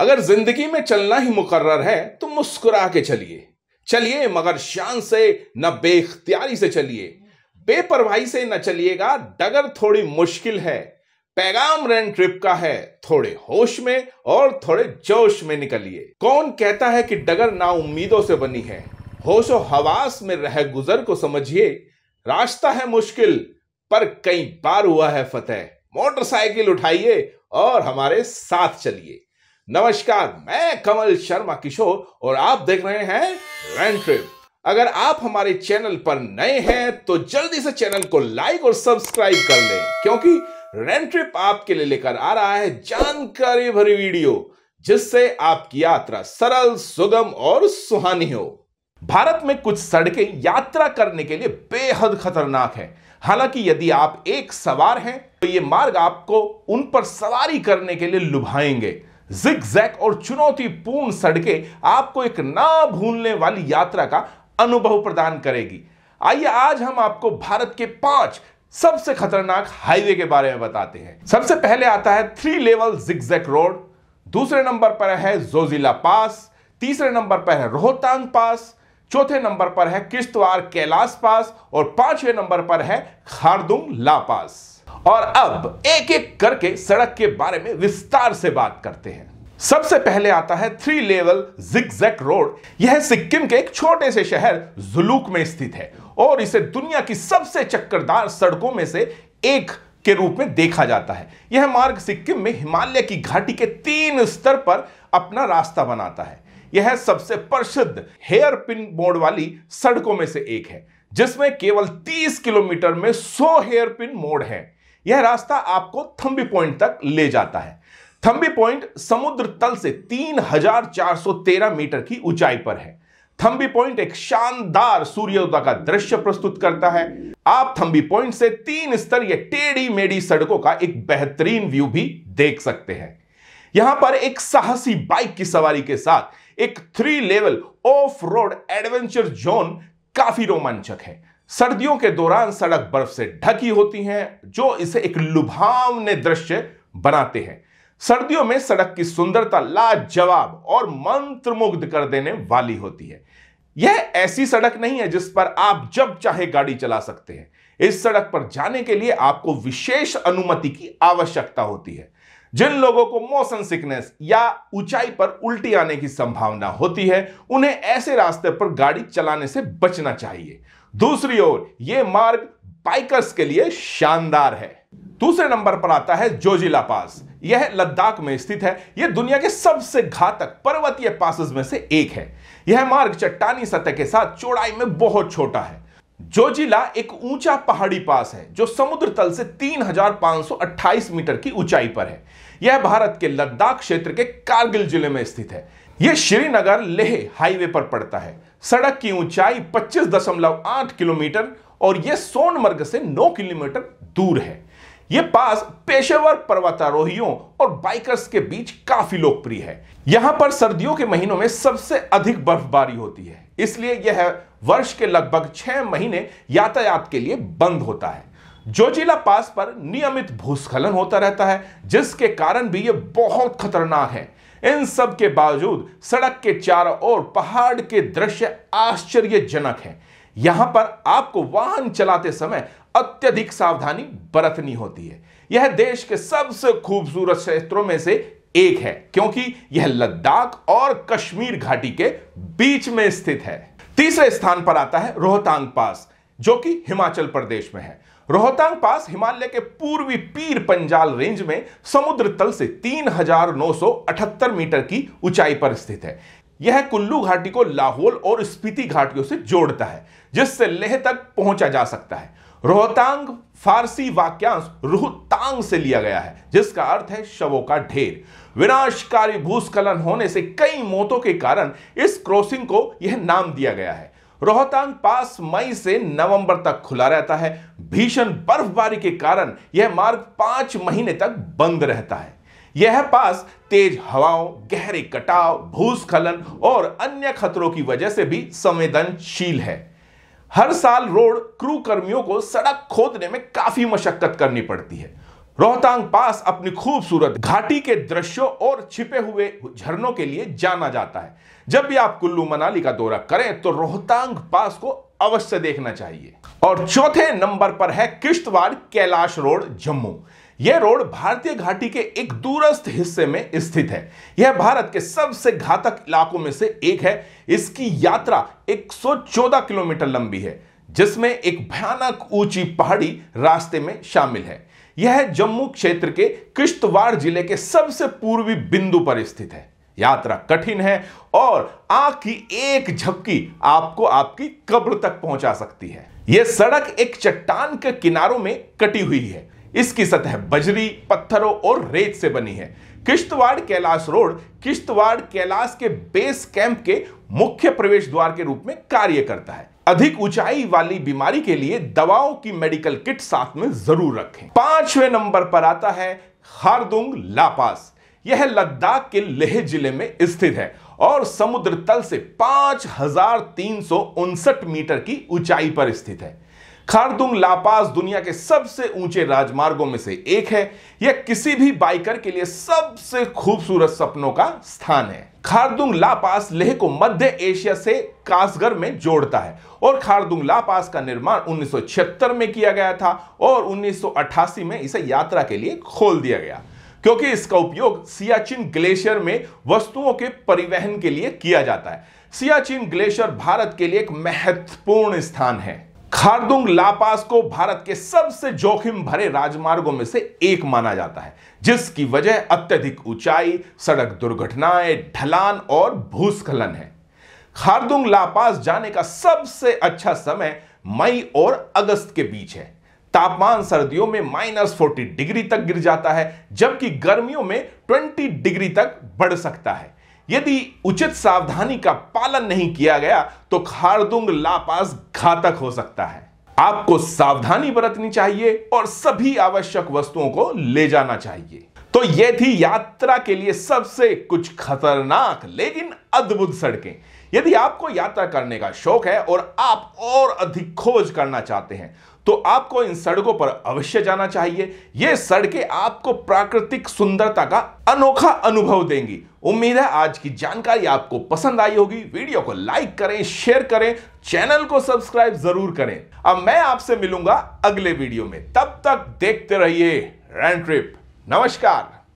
अगर जिंदगी में चलना ही मुकर्र है तो मुस्कुरा के चलिए चलिए मगर शान से न बेख्तियारी से चलिए बेपरवाही से न चलिएगा डगर थोड़ी मुश्किल है पैगाम रैन ट्रिप का है थोड़े होश में और थोड़े जोश में निकलिए कौन कहता है कि डगर ना उम्मीदों से बनी है होशो हवास में रह गुजर को समझिए रास्ता है मुश्किल पर कई बार हुआ है फतेह मोटरसाइकिल उठाइए और हमारे साथ चलिए नमस्कार मैं कमल शर्मा किशोर और आप देख रहे हैं रैंड ट्रिप अगर आप हमारे चैनल पर नए हैं तो जल्दी से चैनल को लाइक और सब्सक्राइब कर लें क्योंकि रैंड ट्रिप आपके लिए लेकर आ रहा है जानकारी भरी वीडियो जिससे आपकी यात्रा सरल सुगम और सुहानी हो भारत में कुछ सड़कें यात्रा करने के लिए बेहद खतरनाक हैं हालांकि यदि आप एक सवार हैं तो ये मार्ग आपको उन पर सवारी करने के लिए लुभाएंगे जिक और चुनौतीपूर्ण सड़कें आपको एक ना भूलने वाली यात्रा का अनुभव प्रदान करेगी आइए आज हम आपको भारत के पांच सबसे खतरनाक हाईवे के बारे में बताते हैं सबसे पहले आता है थ्री लेवल जिक्जैक रोड दूसरे नंबर पर है जोजिला पास तीसरे नंबर पर है रोहतांग पास चौथे नंबर पर है किश्तवाड़ कैलाश पास और पांचवें नंबर पर है खारदुंग ला पास और अब एक एक करके सड़क के बारे में विस्तार से बात करते हैं सबसे पहले आता है थ्री लेवल जिगजैक रोड यह सिक्किम के एक छोटे से शहर जुलूक में स्थित है और इसे दुनिया की सबसे चक्करदार सड़कों में से एक के रूप में देखा जाता है यह मार्ग सिक्किम में हिमालय की घाटी के तीन स्तर पर अपना रास्ता बनाता है यह सबसे प्रसिद्ध हेयर पिन मोड वाली सड़कों में से एक है जिसमें केवल 30 किलोमीटर में 100 हेयर पिन मोड है यह रास्ता आपको थम्बी पॉइंट तक ले जाता है थम्बी पॉइंट समुद्र तल से 3413 मीटर की ऊंचाई पर है थम्बी पॉइंट एक शानदार सूर्योदय का दृश्य प्रस्तुत करता है आप थम्बी पॉइंट से तीन स्तरीय टेढ़ी मेढ़ी सड़कों का एक बेहतरीन व्यू भी देख सकते हैं यहां पर एक साहसी बाइक की सवारी के साथ एक three level off road adventure zone काफी रोमांचक है सर्दियों के दौरान सड़क बर्फ से ढकी होती हैं जो इसे एक लुभावने दृश्य बनाते हैं सर्दियों में सड़क की सुंदरता लाजवाब और मंत्रमुग्ध कर देने वाली होती है यह ऐसी सड़क नहीं है जिस पर आप जब चाहे गाड़ी चला सकते हैं इस सड़क पर जाने के लिए आपको विशेष अनुमति की आवश्यकता होती है जिन लोगों को मोशन सिकनेस या ऊंचाई पर उल्टी आने की संभावना होती है उन्हें ऐसे रास्ते पर गाड़ी चलाने से बचना चाहिए दूसरी ओर यह मार्ग बाइकर्स के लिए शानदार है दूसरे नंबर पर आता है जोजिला पास यह लद्दाख में स्थित है यह दुनिया के सबसे घातक पर्वतीय पासेस में से एक है यह मार्ग चट्टानी सतह के साथ चौड़ाई में बहुत छोटा है जोजिला एक ऊंचा पहाड़ी पास है जो समुद्र तल से 3,528 मीटर की ऊंचाई पर है यह भारत के लद्दाख क्षेत्र के कारगिल जिले में स्थित है यह श्रीनगर लेह हाईवे पर पड़ता है सड़क की ऊंचाई 25.8 किलोमीटर और यह सोनमर्ग से 9 किलोमीटर दूर है यह पास पेशेवर पर्वतारोहियों और बाइकर्स के बीच काफी लोकप्रिय है यहां पर सर्दियों के महीनों में सबसे अधिक बर्फबारी होती है इसलिए यह वर्ष के लगभग छह महीने यातायात के लिए बंद होता है जोजिला पास पर नियमित भूस्खलन होता रहता है जिसके कारण भी यह बहुत खतरनाक है इन सब के बावजूद सड़क के चारों ओर पहाड़ के दृश्य आश्चर्यजनक हैं यहां पर आपको वाहन चलाते समय अत्यधिक सावधानी बरतनी होती है यह देश के सबसे खूबसूरत क्षेत्रों में से एक है क्योंकि यह लद्दाख और कश्मीर घाटी के बीच में स्थित है तीसरे स्थान पर आता है रोहतांग पास जो कि हिमाचल प्रदेश में है रोहतांग पास हिमालय के पूर्वी पीर पंजाल रेंज में समुद्र तल से 3,978 मीटर की ऊंचाई पर स्थित है यह कुल्लू घाटी को लाहौल और स्पीति घाटियों से जोड़ता है जिससे लेह तक पहुंचा जा सकता है रोहतांग फारसी वाक्यांश रोहतांग से लिया गया है जिसका अर्थ है शवों का ढेर विनाशकारी भूस्खलन होने से कई मौतों के कारण इस क्रॉसिंग को यह नाम दिया गया है रोहतांग पास मई से नवंबर तक खुला रहता है भीषण बर्फबारी के कारण यह मार्ग पांच महीने तक बंद रहता है यह पास तेज हवाओं गहरे कटाव भूस्खलन और अन्य खतरों की वजह से भी संवेदनशील है हर साल रोड क्रू कर्मियों को सड़क खोदने में काफी मशक्कत करनी पड़ती है रोहतांग पास अपनी खूबसूरत घाटी के दृश्यों और छिपे हुए झरनों के लिए जाना जाता है जब भी आप कुल्लू मनाली का दौरा करें तो रोहतांग पास को अवश्य देखना चाहिए और चौथे नंबर पर है किश्तवाड़ कैलाश रोड जम्मू यह रोड भारतीय घाटी के एक दूरस्थ हिस्से में स्थित है यह भारत के सबसे घातक इलाकों में से एक है इसकी यात्रा 114 किलोमीटर लंबी है जिसमें एक भयानक ऊंची पहाड़ी रास्ते में शामिल है यह जम्मू क्षेत्र के किश्तवाड़ जिले के सबसे पूर्वी बिंदु पर स्थित है यात्रा कठिन है और आंख की एक झपकी आपको आपकी कब्र तक पहुंचा सकती है यह सड़क एक चट्टान के किनारों में कटी हुई है इसकी सतह बजरी पत्थरों और रेत से बनी है किश्तवाड़ कैलाश रोड किश्तवाड़ कैलाश के बेस कैंप के मुख्य प्रवेश द्वार के रूप में कार्य करता है अधिक ऊंचाई वाली बीमारी के लिए दवाओं की मेडिकल किट साथ में जरूर रखें पांचवें नंबर पर आता है हारदुंग लापास यह लद्दाख के लेह जिले में स्थित है और समुद्र तल से पांच मीटर की ऊंचाई पर स्थित है खारदुंग लापास दुनिया के सबसे ऊंचे राजमार्गों में से एक है यह किसी भी बाइकर के लिए सबसे खूबसूरत सपनों का स्थान है खारदुंग लापास लेह को मध्य एशिया से कासगर में जोड़ता है और खारदुंग लापास का निर्माण 1976 में किया गया था और 1988 में इसे यात्रा के लिए खोल दिया गया क्योंकि इसका उपयोग सियाचिन ग्लेशियर में वस्तुओं के परिवहन के लिए किया जाता है सियाचिन ग्लेशियर भारत के लिए एक महत्वपूर्ण स्थान है खारदुंग लापास को भारत के सबसे जोखिम भरे राजमार्गों में से एक माना जाता है जिसकी वजह अत्यधिक ऊंचाई सड़क दुर्घटनाएं ढलान और भूस्खलन है खारदुंग लापास जाने का सबसे अच्छा समय मई और अगस्त के बीच है तापमान सर्दियों में माइनस फोर्टी डिग्री तक गिर जाता है जबकि गर्मियों में ट्वेंटी डिग्री तक बढ़ सकता है यदि उचित सावधानी का पालन नहीं किया गया तो खारदुंग लापास घातक हो सकता है आपको सावधानी बरतनी चाहिए और सभी आवश्यक वस्तुओं को ले जाना चाहिए तो यह थी यात्रा के लिए सबसे कुछ खतरनाक लेकिन अद्भुत सड़कें यदि आपको यात्रा करने का शौक है और आप और अधिक खोज करना चाहते हैं तो आपको इन सड़कों पर अवश्य जाना चाहिए ये सड़कें आपको प्राकृतिक सुंदरता का अनोखा अनुभव देंगी उम्मीद है आज की जानकारी आपको पसंद आई होगी वीडियो को लाइक करें शेयर करें चैनल को सब्सक्राइब जरूर करें अब मैं आपसे मिलूंगा अगले वीडियो में तब तक देखते रहिए रैंड ट्रिप não Namaskar!